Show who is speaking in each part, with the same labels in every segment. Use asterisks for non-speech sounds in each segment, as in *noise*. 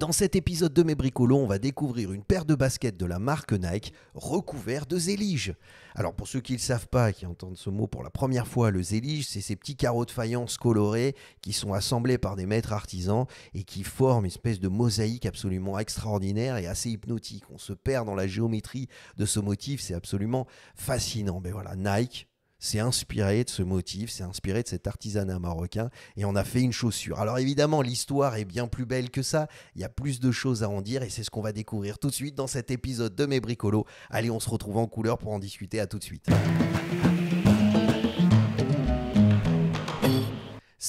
Speaker 1: Dans cet épisode de Mes Bricolos, on va découvrir une paire de baskets de la marque Nike recouvertes de zélige. Alors pour ceux qui ne le savent pas, qui entendent ce mot pour la première fois, le zélige, c'est ces petits carreaux de faïence colorés qui sont assemblés par des maîtres artisans et qui forment une espèce de mosaïque absolument extraordinaire et assez hypnotique. On se perd dans la géométrie de ce motif, c'est absolument fascinant. Mais voilà, Nike, c'est inspiré de ce motif, c'est inspiré de cet artisanat marocain et on a fait une chaussure. Alors évidemment, l'histoire est bien plus belle que ça. Il y a plus de choses à en dire et c'est ce qu'on va découvrir tout de suite dans cet épisode de Mes Bricolos. Allez, on se retrouve en couleur pour en discuter. À tout de suite.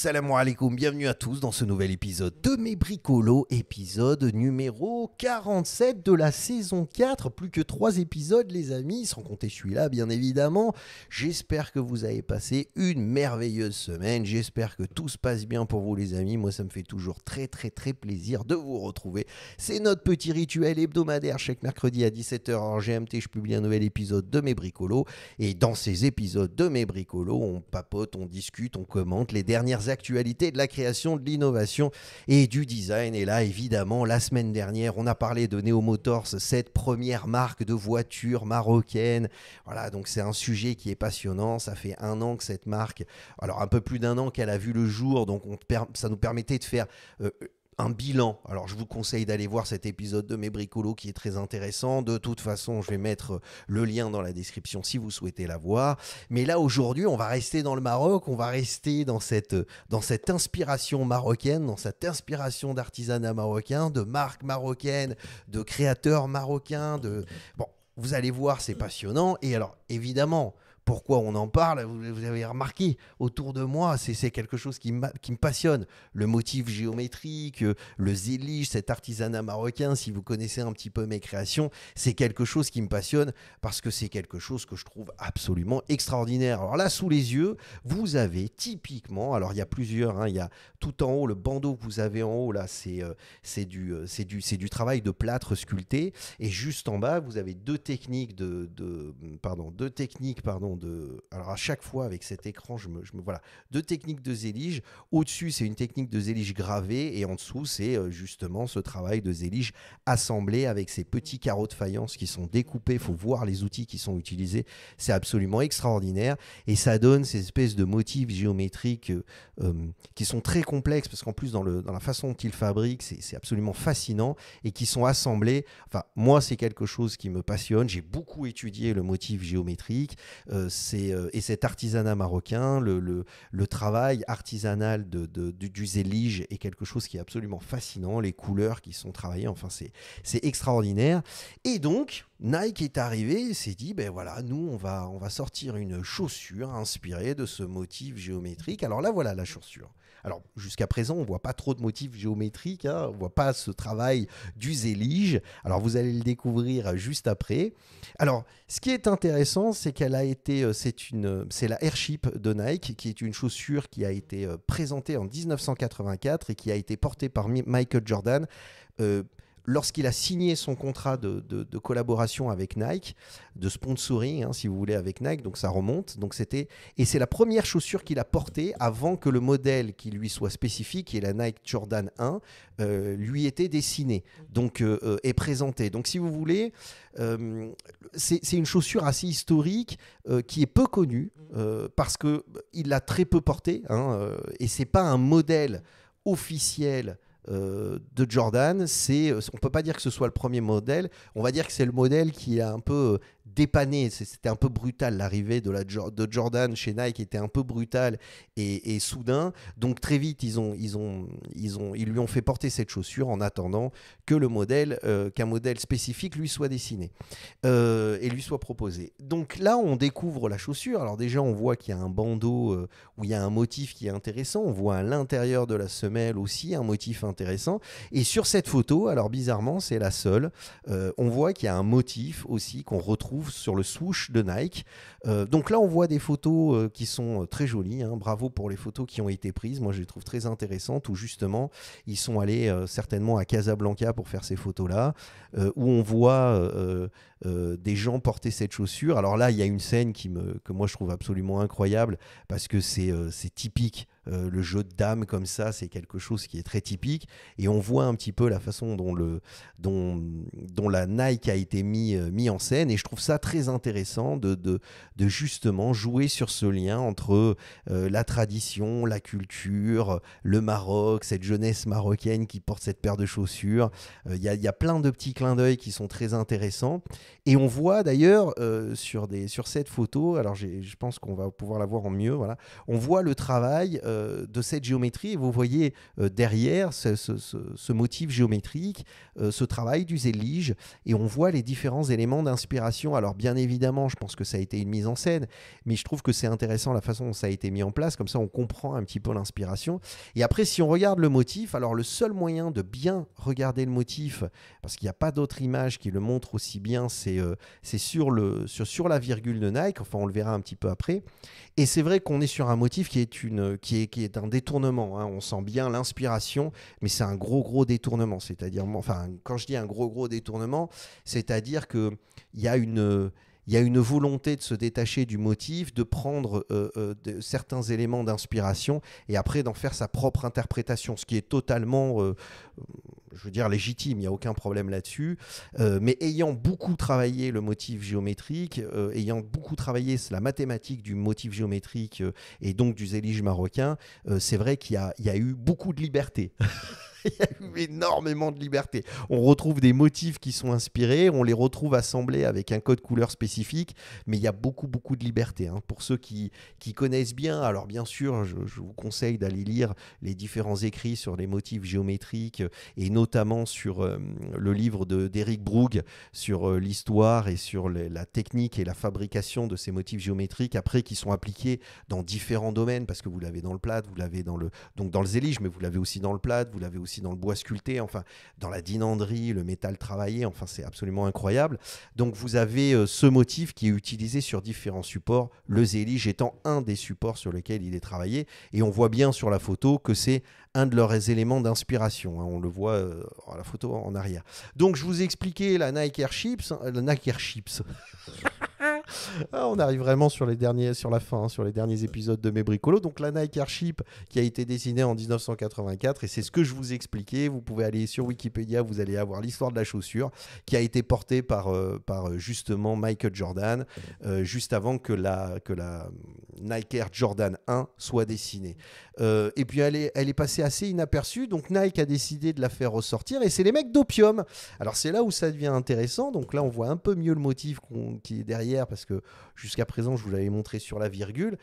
Speaker 1: Salam alaikum, bienvenue à tous dans ce nouvel épisode de Mes Bricolos, épisode numéro 47 de la saison 4. Plus que 3 épisodes, les amis, sans compter celui-là, bien évidemment. J'espère que vous avez passé une merveilleuse semaine. J'espère que tout se passe bien pour vous, les amis. Moi, ça me fait toujours très, très, très plaisir de vous retrouver. C'est notre petit rituel hebdomadaire. Chaque mercredi à 17h en GMT, je publie un nouvel épisode de Mes Bricolos. Et dans ces épisodes de Mes Bricolos, on papote, on discute, on commente les dernières actualité de la création, de l'innovation et du design. Et là, évidemment, la semaine dernière, on a parlé de Neo cette première marque de voiture marocaine. Voilà, donc c'est un sujet qui est passionnant. Ça fait un an que cette marque, alors un peu plus d'un an qu'elle a vu le jour, donc ça nous permettait de faire... Euh, un bilan. Alors je vous conseille d'aller voir cet épisode de mes bricolos qui est très intéressant. De toute façon, je vais mettre le lien dans la description si vous souhaitez la voir. Mais là aujourd'hui, on va rester dans le Maroc, on va rester dans cette dans cette inspiration marocaine, dans cette inspiration d'artisanat marocain, de marque marocaine, de créateurs marocains, de bon, vous allez voir, c'est passionnant et alors évidemment, pourquoi on en parle, vous, avez remarqué, autour de moi, c'est quelque chose qui, qui me passionne. Le motif géométrique, euh, le zélige, cet artisanat marocain, si vous connaissez un petit peu mes créations, c'est quelque chose qui me passionne parce que c'est quelque chose que je trouve absolument extraordinaire. Alors là, sous les yeux, vous avez typiquement, alors il y a plusieurs, hein, il y a tout en haut, le bandeau que vous avez en haut, là, c'est euh, euh, c'est du, c'est du, du travail de plâtre sculpté. Et juste en bas, vous avez deux techniques de, de pardon, deux techniques pardon, alors à chaque fois avec cet écran, je me, me voilà. Deux techniques de zélige. Au-dessus, c'est une technique de zélige gravée et en dessous, c'est euh, justement ce travail de zélige assemblé avec ces petits carreaux de faïence qui sont découpés. Il faut voir les outils qui sont utilisés. C'est absolument extraordinaire et ça donne ces espèces de motifs géométriques euh, euh, qui sont très complexes parce qu'en plus dans, le, dans la façon dont ils fabriquent, c'est absolument fascinant et qui sont assemblés. Enfin, moi, c'est quelque chose qui me passionne. J'ai beaucoup étudié le motif géométrique. Euh, euh, et cet artisanat marocain, le, travail artisanal du, du zélige est quelque chose qui est absolument fascinant, les couleurs qui sont travaillées, enfin c'est extraordinaire. Et donc, Nike est arrivé et s'est dit, ben voilà, nous on va, on va sortir une chaussure inspirée de ce motif géométrique. Alors là voilà la chaussure. Alors jusqu'à présent, on voit pas trop de motifs géométriques, hein, on voit pas ce travail du zélige. Alors vous allez le découvrir juste après. Alors ce qui est intéressant, c'est qu'elle a été, euh, c'est une, c'est la Airship de Nike, qui est une chaussure qui a été euh, présentée en 1984 et qui a été portée par Michael Jordan. Euh, lorsqu'il a signé son contrat de, collaboration avec Nike, de sponsoring, hein, si vous voulez, avec Nike, donc ça remonte. Donc c'était et c'est la première chaussure qu'il a portée avant que le modèle qui lui soit spécifique, qui est la Nike Jordan 1, euh, lui était dessiné, donc est euh, euh, présenté. Donc si vous voulez, c'est une chaussure assez historique qui est peu connue parce que il l'a très peu portée hein, et c'est pas un modèle officiel euh, de Jordan, c'est, euh, on peut pas dire que ce soit le premier modèle, on va dire que c'est le modèle qui a un peu euh, dépanné. C'était un peu brutal l'arrivée de, la, de Jordan chez Nike était un peu brutale et, soudain. Donc très vite, ils, ont, ils, ont, ils, ont, ils lui ont fait porter cette chaussure en attendant que le modèle, euh, qu'un modèle spécifique lui soit dessiné euh, et lui soit proposé. Donc là, on découvre la chaussure. Alors déjà, on voit qu'il y a un bandeau euh, où il y a un motif qui est intéressant. On voit à l'intérieur de la semelle aussi un motif intéressant. Et sur cette photo, alors bizarrement, c'est la seule, on voit qu'il y a un motif aussi qu'on retrouve sur le swoosh de Nike. Euh, donc là, on voit des photos euh, qui sont euh, très jolies. Hein. Bravo pour les photos qui ont été prises. Moi, je les trouve très intéressantes où justement, ils sont allés certainement à Casablanca pour faire ces photos-là, où on voit des gens porter cette chaussure. Alors là, il y a une scène qui me, que moi, je trouve absolument incroyable parce que c'est typique euh, le jeu de dames comme ça, c'est quelque chose qui est très typique. Et on voit un petit peu la façon dont, la Nike a été mise euh, en scène. Et je trouve ça très intéressant de, justement jouer sur ce lien entre euh, la tradition, la culture, le Maroc, cette jeunesse marocaine qui porte cette paire de chaussures. Il y, a, y a plein de petits clins d'œil qui sont très intéressants. Et on voit d'ailleurs euh, sur, des, sur cette photo, alors je pense qu'on va pouvoir la voir en mieux, voilà, on voit le travail euh, de cette géométrie et vous voyez euh, derrière ce, ce, ce, motif géométrique, ce travail du zélige et on voit les différents éléments d'inspiration. Alors bien évidemment, je pense que ça a été une mise en scène, mais je trouve que c'est intéressant la façon dont ça a été mis en place, comme ça on comprend un petit peu l'inspiration. Et après, si on regarde le motif, alors le seul moyen de bien regarder le motif, parce qu'il n'y a pas d'autre image qui le montre aussi bien, c'est c'est euh, sur, sur, la virgule de Nike, enfin on le verra un petit peu après. Et c'est vrai qu'on est sur un motif qui est, une, qui est, qui est un détournement, hein. on sent bien l'inspiration, mais c'est un gros gros détournement, c'est-à-dire, enfin quand je dis un gros gros détournement, c'est-à-dire qu'il y a une il y a une volonté de se détacher du motif, de prendre euh, euh, de, certains éléments d'inspiration et après d'en faire sa propre interprétation, ce qui est totalement, je veux dire, légitime, il n'y a aucun problème là-dessus. Euh, mais ayant beaucoup travaillé le motif géométrique, euh, ayant beaucoup travaillé la mathématique du motif géométrique euh, et donc du zélige marocain, c'est vrai qu'il y, y, a eu beaucoup de liberté. *laughs* *laughs* il y a eu énormément de liberté. On retrouve des motifs qui sont inspirés, on les retrouve assemblés avec un code couleur spécifique, mais il y a beaucoup, beaucoup de liberté. Hein. Pour ceux qui, qui connaissent bien, alors bien sûr, je, vous conseille d'aller lire les différents écrits sur les motifs géométriques et notamment sur euh, le livre d'Eric de, sur euh, l'histoire et sur la technique et la fabrication de ces motifs géométriques après qui sont appliqués dans différents domaines parce que vous l'avez dans le plat, vous l'avez dans le donc dans le zélige, mais vous l'avez aussi dans le plat, vous l'avez aussi dans le bois sculpté, enfin dans la dinanderie, le métal travaillé, enfin c'est absolument incroyable. Donc vous avez euh, ce motif qui est utilisé sur différents supports, le zélige étant un des supports sur lequel il est travaillé, et on voit bien sur la photo que c'est un de leurs éléments d'inspiration. Hein. on le voit euh, à la photo en arrière. Donc je vous ai expliqué la Nike Air euh, la Nike Air *laughs* Ah, on arrive vraiment sur, les derniers, sur la fin, hein, sur les derniers épisodes de mes bricolos. Donc la Nike Airship qui a été dessinée en 1984, et c'est ce que je vous expliquais. Vous pouvez aller sur Wikipédia, vous allez avoir l'histoire de la chaussure qui a été portée par, euh, par euh, justement Michael Jordan, euh, juste avant que la, que la Nike Air Jordan 1 soit dessinée. Euh, et puis elle est, elle est passée assez inaperçue, donc Nike a décidé de la faire ressortir, et c'est les mecs d'Opium. Alors c'est là où ça devient intéressant, donc là on voit un peu mieux le motif qui est derrière, parce que jusqu'à présent je vous l'avais montré sur la virgule,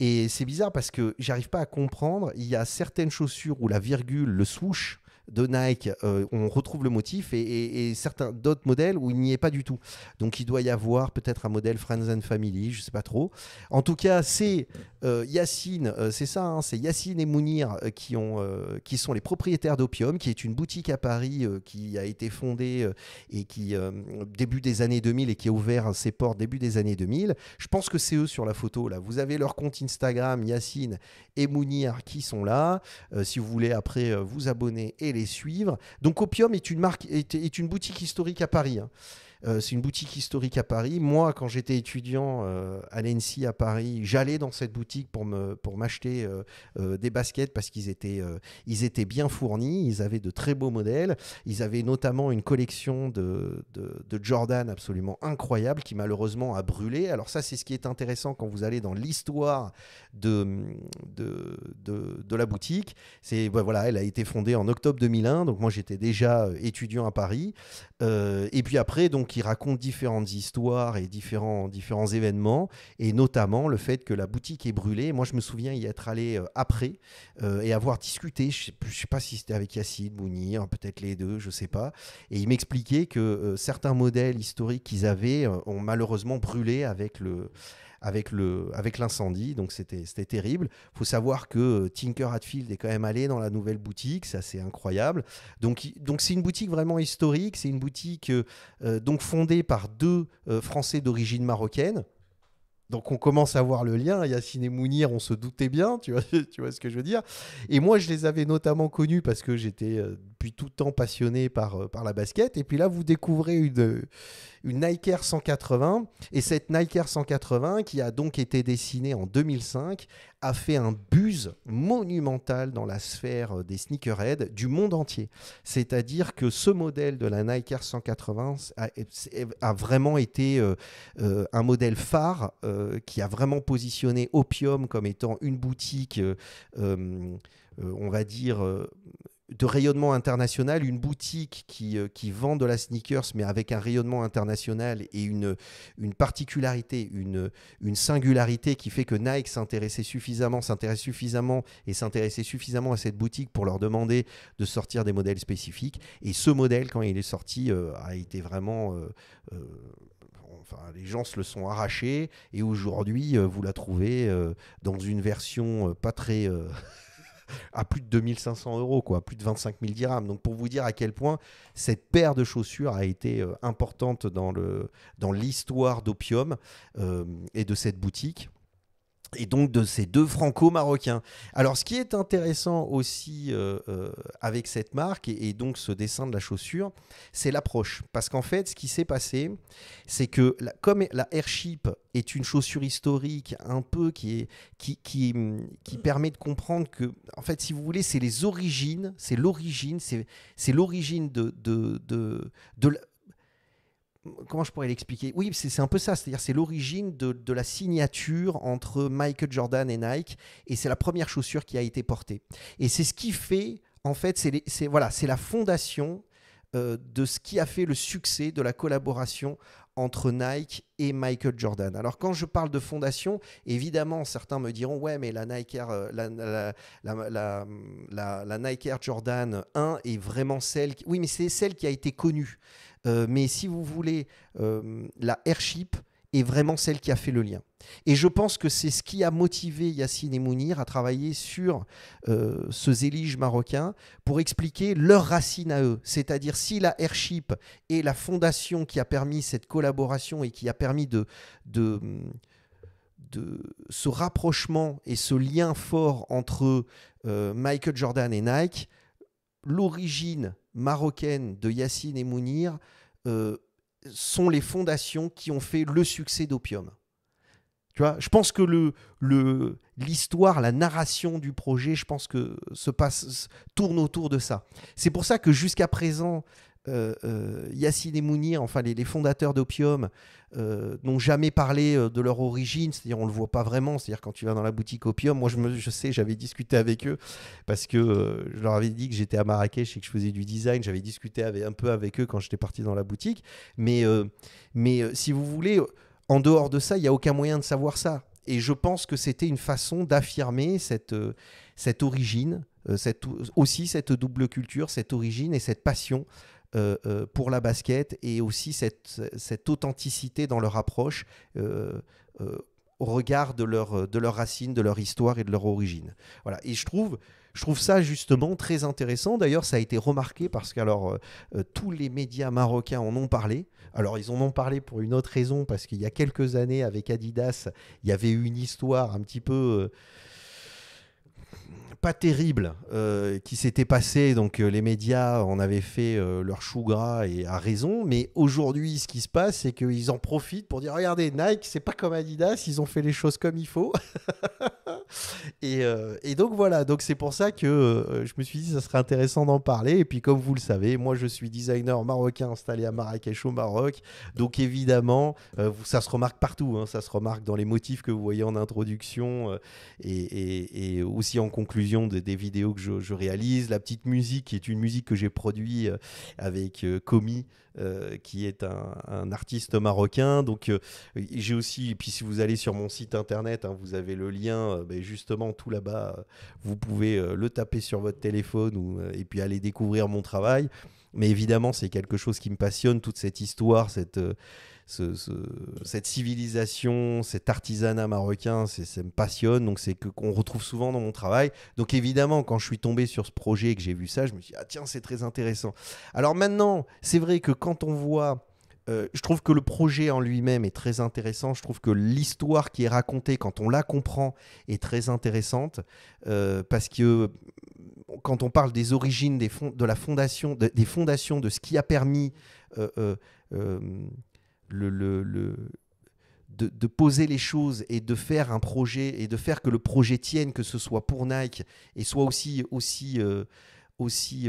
Speaker 1: et c'est bizarre parce que j'arrive pas à comprendre, il y a certaines chaussures où la virgule, le swoosh, de Nike, euh, on retrouve le motif et, certains d'autres modèles où il n'y est pas du tout. Donc il doit y avoir peut-être un modèle Friends and Family, je ne sais pas trop. En tout cas, c'est euh, Yacine, euh, c'est ça, hein, c'est Yacine et Mounir qui, ont, qui sont les propriétaires d'Opium, qui est une boutique à Paris qui a été fondée et qui début des années 2000 et qui a ouvert ses portes début des années 2000. Je pense que c'est eux sur la photo là. Vous avez leur compte Instagram, Yacine et Mounir qui sont là. si vous voulez après vous abonner et les suivre. Donc Opium est une, marque, est, est une boutique historique à Paris. Hein. Euh, c'est une boutique historique à Paris. Moi, quand j'étais étudiant euh, à l'ENSI à Paris, j'allais dans cette boutique pour, me, pour m'acheter euh, des baskets parce qu'ils étaient, ils étaient bien fournis, ils avaient de très beaux modèles. Ils avaient notamment une collection de, de, Jordan absolument incroyable qui malheureusement a brûlé. Alors ça, c'est ce qui est intéressant quand vous allez dans l'histoire de, de, de, la boutique. C'est, ben voilà, elle a été fondée en octobre 2001, donc moi j'étais déjà étudiant à Paris. et puis après, donc qui raconte différentes histoires et différents, différents événements, et notamment le fait que la boutique est brûlée. Moi, je me souviens y être allé euh, après euh, et avoir discuté, je ne sais, pas si c'était avec Yacine, Mounir, hein, peut-être les deux, je ne sais pas. Et il m'expliquait que euh, certains modèles historiques qu'ils avaient ont malheureusement brûlé avec le avec le avec l'incendie. Donc c'était c'était terrible. Faut savoir que euh, Tinker Hatfield est quand même allé dans la nouvelle boutique, ça c'est incroyable. Donc donc c'est une boutique vraiment historique, c'est une boutique euh, euh, donc fondée par deux Français d'origine marocaine. Donc on commence à voir le lien. Yacine et Mounir, on se doutait bien, tu vois, *laughs* tu vois ce que je veux dire. Et moi, je les avais notamment connus parce que j'étais tout tout temps passionné par, euh, par la basket. Et puis là, vous découvrez une, euh, une Nike 180. Et cette Nike Air 180, qui a donc été dessinée en 2005, a fait un buzz monumental dans la sphère euh, des sneakerheads du monde entier. C'est-à-dire que ce modèle de la Nike Air 180 a, vraiment été un modèle phare qui a vraiment positionné Opium comme étant une boutique, on va dire, de rayonnement international, une boutique qui, euh, qui vend de la sneakers, mais avec un rayonnement international et une, une particularité, une, une singularité qui fait que Nike s'intéressait suffisamment, s'intéresse suffisamment et s'intéressait suffisamment à cette boutique pour leur demander de sortir des modèles spécifiques. Et ce modèle, quand il est sorti, euh, a été vraiment... Euh, enfin, les gens se le sont arrachés et aujourd'hui, vous la trouvez dans une version pas très... *laughs* à plus de 2500 euros, quoi, plus de 25 000 dirhams. Donc pour vous dire à quel point cette paire de chaussures a été euh, importante dans l'histoire d'Opium euh, et de cette boutique et donc de ces deux franco-marocains. Alors ce qui est intéressant aussi euh, euh, avec cette marque et, donc ce dessin de la chaussure, c'est l'approche. Parce qu'en fait, ce qui s'est passé, c'est que comme la Airship est une chaussure historique, un peu qui, qui, permet de comprendre que, en fait, si vous voulez, c'est les origines, c'est l'origine, c'est l'origine de, de, de comment je pourrais l'expliquer Oui, c'est un peu ça, c'est-à-dire c'est l'origine de, la signature entre Michael Jordan et Nike, et c'est la première chaussure qui a été portée. Et c'est ce qui fait, en fait, c'est voilà, c'est la fondation euh, de ce qui a fait le succès de la collaboration entre Nike et Michael Jordan. Alors quand je parle de fondation, évidemment certains me diront ouais mais la Nike Air, euh, la, la Nike Air Jordan 1 est vraiment celle qui... Oui mais c'est celle qui a été connue. Euh, mais si vous voulez, euh, la airship est vraiment celle qui a fait le lien. Et je pense que c'est ce qui a motivé Yacine et Mounir à travailler sur euh, ce zélige marocain pour expliquer leurs racines à eux. C'est-à-dire si la airship est la fondation qui a permis cette collaboration et qui a permis de, de ce rapprochement et ce lien fort entre Michael Jordan et Nike, l'origine marocaine de Yassine et Mounir euh, sont les fondations qui ont fait le succès d'Opium. Tu vois, je pense que le, l'histoire, la narration du projet, je pense que se passe, tourne autour de ça. C'est pour ça que jusqu'à présent, euh, euh, Yacine et Mounir, enfin les, fondateurs d'Opium, euh, n'ont jamais parlé de leur origine, c'est-à-dire on le voit pas vraiment, c'est-à-dire quand tu vas dans la boutique Opium, moi je, sais, j'avais discuté avec eux parce que je leur avais dit que j'étais à Marrakech et que je faisais du design, j'avais discuté avec, un peu avec eux quand j'étais parti dans la boutique, mais, mais si vous voulez, en dehors de ça, il n'y a aucun moyen de savoir ça. Et je pense que c'était une façon d'affirmer cette, cette origine, cette, aussi cette double culture, cette origine et cette passion euh, euh, pour la basket et aussi cette, cette authenticité dans leur approche euh, au regard de leurs de leur racines, de leur histoire et de leur origine. Voilà. Et je trouve, je trouve ça justement très intéressant. D'ailleurs, ça a été remarqué parce que tous les médias marocains en ont parlé. Alors, ils en ont parlé pour une autre raison, parce qu'il y a quelques années, avec Adidas, il y avait eu une histoire un petit peu pas terrible euh, qui s'était passé. Donc euh, les médias en avaient fait euh, leur chou gras et à raison. Mais aujourd'hui, ce qui se passe, c'est qu'ils en profitent pour dire regardez, Nike, c'est pas comme Adidas, ils ont fait les choses comme il faut. *laughs* Euh, et, donc voilà, donc c'est pour ça que euh, je me suis dit ça serait intéressant d'en parler. Et puis comme vous le savez, moi je suis designer marocain installé à Marrakech au Maroc. Donc évidemment, euh, ça se remarque partout, hein. ça se remarque dans les motifs que vous voyez en introduction et, aussi en conclusion des, vidéos que je, réalise. La petite musique qui est une musique que j'ai produite avec Comi. qui est un, artiste marocain. Donc, j'ai aussi, et puis si vous allez sur mon site internet, hein, vous avez le lien, ben, justement tout là-bas, euh, vous pouvez euh, le taper sur votre téléphone euh, et puis aller découvrir mon travail. Mais évidemment, c'est quelque chose qui me passionne, toute cette histoire, cette, cette civilisation, cet artisanat marocain, ça me passionne. Donc, c'est qu'on retrouve souvent dans mon travail. Donc, évidemment, quand je suis tombé sur ce projet et que j'ai vu ça, je me suis dit, ah tiens, c'est très intéressant. Alors maintenant, c'est vrai que quand on voit euh, je trouve que le projet en lui-même est très intéressant. Je trouve que l'histoire qui est racontée, quand on la comprend, est très intéressante. Euh, parce que euh, quand on parle des origines des de la fondation, des fondations, de ce qui a permis de, de, poser les choses et de faire un projet et de faire que le projet tienne, que ce soit pour Nike et soit aussi, aussi, aussi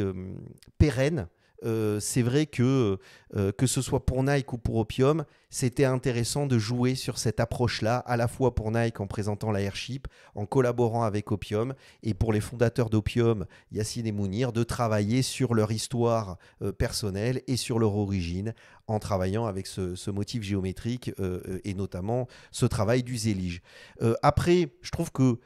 Speaker 1: pérenne. Euh, c'est vrai que euh, que ce soit pour Nike ou pour Opium, c'était intéressant de jouer sur cette approche-là, à la fois pour Nike en présentant la Airship, en collaborant avec Opium, et pour les fondateurs d'Opium, Yacine et Mounir, de travailler sur leur histoire euh, personnelle et sur leur origine en travaillant avec ce, motif géométrique et notamment ce travail du zélige. après, je trouve que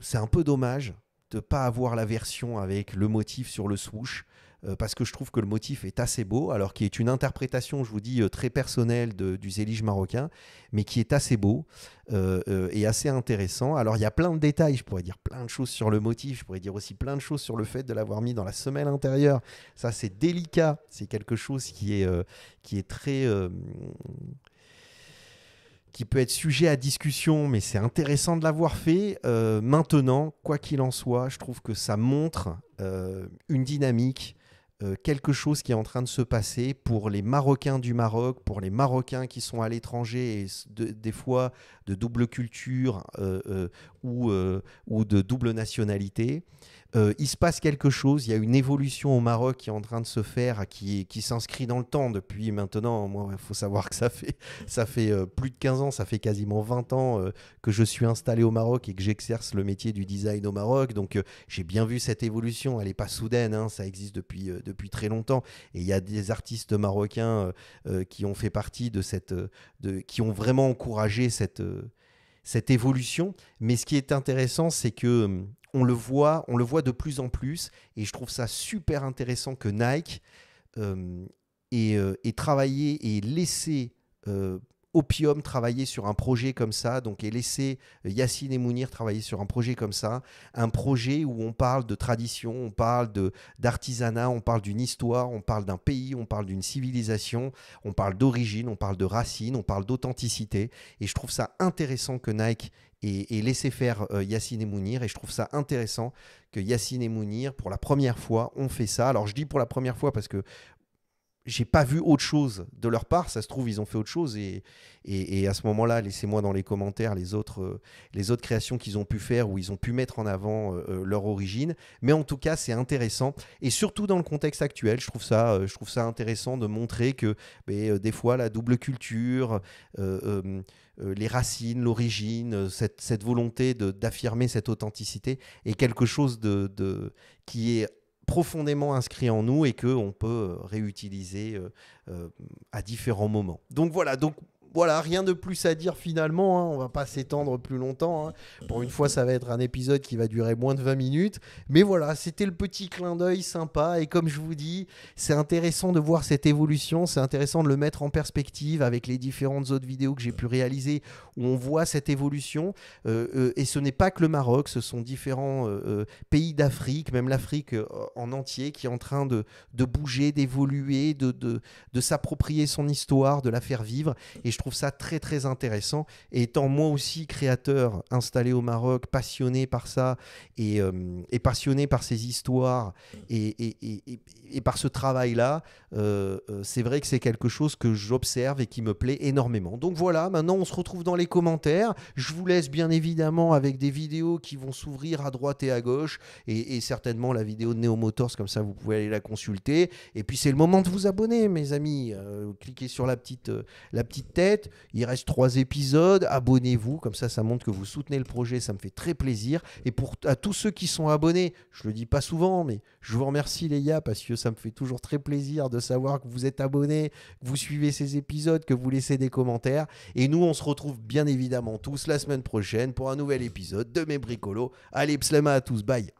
Speaker 1: c'est un peu dommage de ne pas avoir la version avec le motif sur le swoosh euh, parce que je trouve que le motif est assez beau, alors qui est une interprétation, je vous dis, euh, très personnelle du zélige marocain, mais qui est assez beau euh, et assez intéressant. Alors il y a plein de détails, je pourrais dire plein de choses sur le motif, je pourrais dire aussi plein de choses sur le fait de l'avoir mis dans la semelle intérieure. Ça c'est délicat, c'est quelque chose qui est, qui est très... qui peut être sujet à discussion, mais c'est intéressant de l'avoir fait. maintenant, quoi qu'il en soit, je trouve que ça montre une dynamique euh, quelque chose qui est en train de se passer pour les Marocains du Maroc, pour les Marocains qui sont à l'étranger et des fois de double culture euh, euh, ou, euh, ou de double nationalité. Euh, il se passe quelque chose, il y a une évolution au Maroc qui est en train de se faire, qui, qui s'inscrit dans le temps depuis maintenant. Moi, il faut savoir que ça fait, ça fait euh, plus de 15 ans, ça fait quasiment 20 ans que je suis installé au Maroc et que j'exerce le métier du design au Maroc. Donc, j'ai bien vu cette évolution. Elle n'est pas soudaine, hein, ça existe depuis, depuis très longtemps. Et il y a des artistes marocains qui ont fait partie de cette. De, qui ont vraiment encouragé cette cette évolution. Mais ce qui est intéressant, c'est que hum, on le voit, on le voit de plus en plus, et je trouve ça super intéressant que Nike hum, euh, ait, travaillé et laissé euh, Opium travailler sur un projet comme ça, donc et laisser euh, Yacine et Mounir travailler sur un projet comme ça, un projet où on parle de tradition, on parle d'artisanat, on parle d'une histoire, on parle d'un pays, on parle d'une civilisation, on parle d'origine, on parle de racines, on parle d'authenticité. Et je trouve ça intéressant que Nike ait laissé faire euh, Yacine et Mounir. Et je trouve ça intéressant que Yacine et Mounir, pour la première fois, ont fait ça. Alors je dis pour la première fois parce que j'ai pas vu autre chose de leur part. Ça se trouve, ils ont fait autre chose. Et, et, à ce moment-là, laissez-moi dans les commentaires les autres, euh, les autres créations qu'ils ont pu faire ou ils ont pu mettre en avant euh, euh, leur origine. Mais en tout cas, c'est intéressant. Et surtout dans le contexte actuel, je trouve ça, je trouve ça intéressant de montrer que ben, des fois, la double culture, les racines, l'origine, cette, cette, volonté d'affirmer cette authenticité est quelque chose de, de qui est profondément inscrit en nous et que on peut euh, réutiliser euh, euh, à différents moments. Donc voilà, donc voilà, rien de plus à dire finalement. Hein. On va pas s'étendre plus longtemps. Hein. Pour une fois, ça va être un épisode qui va durer moins de 20 minutes. Mais voilà, c'était le petit clin d'œil sympa. Et comme je vous dis, c'est intéressant de voir cette évolution. C'est intéressant de le mettre en perspective avec les différentes autres vidéos que j'ai pu réaliser où on voit cette évolution. Euh, euh, et ce n'est pas que le Maroc, ce sont différents euh, pays d'Afrique, même l'Afrique en entier, qui est en train de, bouger, d'évoluer, de, de, s'approprier son histoire, de la faire vivre. Et je trouve ça très très intéressant. Et étant moi aussi créateur installé au Maroc, passionné par ça et, euh, et passionné par ces histoires et, et, par ce travail-là, euh, euh, c'est vrai que c'est quelque chose que j'observe et qui me plaît énormément. Donc voilà, maintenant on se retrouve dans les commentaires. Je vous laisse bien évidemment avec des vidéos qui vont s'ouvrir à droite et à gauche et, certainement la vidéo de Neo Motors, comme ça vous pouvez aller la consulter. Et puis c'est le moment de vous abonner, mes amis. cliquez sur la petite, la petite tête il reste trois épisodes. Abonnez-vous. Comme ça, ça montre que vous soutenez le projet. Ça me fait très plaisir. Et pour à tous ceux qui sont abonnés, je le dis pas souvent, mais je vous remercie, les gars, parce que ça me fait toujours très plaisir de savoir que vous êtes abonnés, que vous suivez ces épisodes, que vous laissez des commentaires. Et nous, on se retrouve bien évidemment tous la semaine prochaine pour un nouvel épisode de Mes Bricolos. Allez, pslema à tous. Bye.